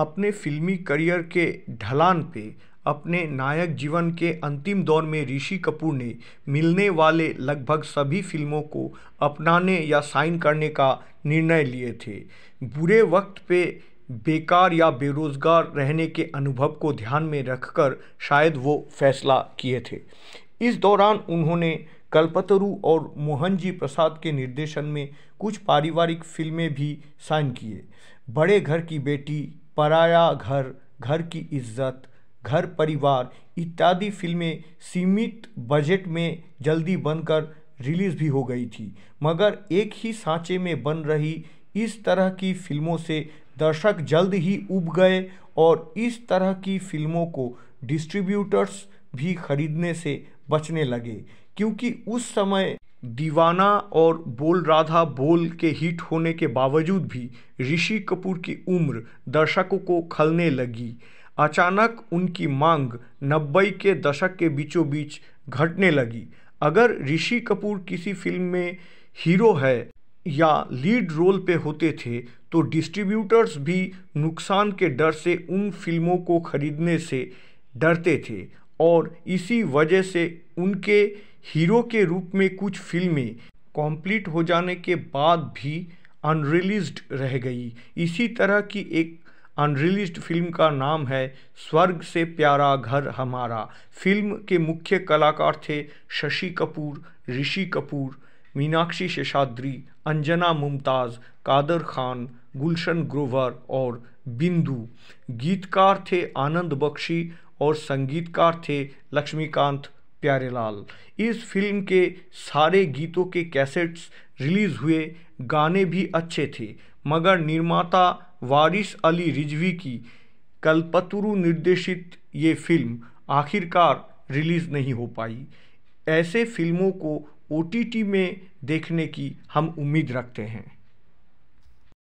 अपने फिल्मी करियर के ढलान पे अपने नायक जीवन के अंतिम दौर में ऋषि कपूर ने मिलने वाले लगभग सभी फिल्मों को अपनाने या साइन करने का निर्णय लिए थे बुरे वक्त पे बेकार या बेरोज़गार रहने के अनुभव को ध्यान में रखकर शायद वो फैसला किए थे इस दौरान उन्होंने कल्पतरु और मोहनजी प्रसाद के निर्देशन में कुछ पारिवारिक फिल्में भी साइन किए बड़े घर की बेटी पराया घर घर की इज्जत घर परिवार इत्यादि फिल्में सीमित बजट में जल्दी बनकर रिलीज़ भी हो गई थी मगर एक ही सांचे में बन रही इस तरह की फिल्मों से दर्शक जल्द ही उब गए और इस तरह की फिल्मों को डिस्ट्रीब्यूटर्स भी खरीदने से बचने लगे क्योंकि उस समय दीवाना और बोल राधा बोल के हिट होने के बावजूद भी ऋषि कपूर की उम्र दर्शकों को खलने लगी अचानक उनकी मांग नब्बे के दशक के बीचों बीच घटने लगी अगर ऋषि कपूर किसी फिल्म में हीरो है या लीड रोल पे होते थे तो डिस्ट्रीब्यूटर्स भी नुकसान के डर से उन फिल्मों को खरीदने से डरते थे और इसी वजह से उनके हीरो के रूप में कुछ फिल्में कॉम्प्लीट हो जाने के बाद भी अनरिलीज्ड रह गई इसी तरह की एक अनरिलीज्ड फिल्म का नाम है स्वर्ग से प्यारा घर हमारा फिल्म के मुख्य कलाकार थे शशि कपूर ऋषि कपूर मीनाक्षी शेषाद्री अंजना मुमताज़ कादर खान गुलशन ग्रोवर और बिंदु गीतकार थे आनंद बख्शी और संगीतकार थे लक्ष्मीकांत प्यारे लाल इस फिल्म के सारे गीतों के कैसेट्स रिलीज़ हुए गाने भी अच्छे थे मगर निर्माता वारिस अली रिजवी की कल्पतरु निर्देशित ये फिल्म आखिरकार रिलीज़ नहीं हो पाई ऐसे फिल्मों को ओ में देखने की हम उम्मीद रखते हैं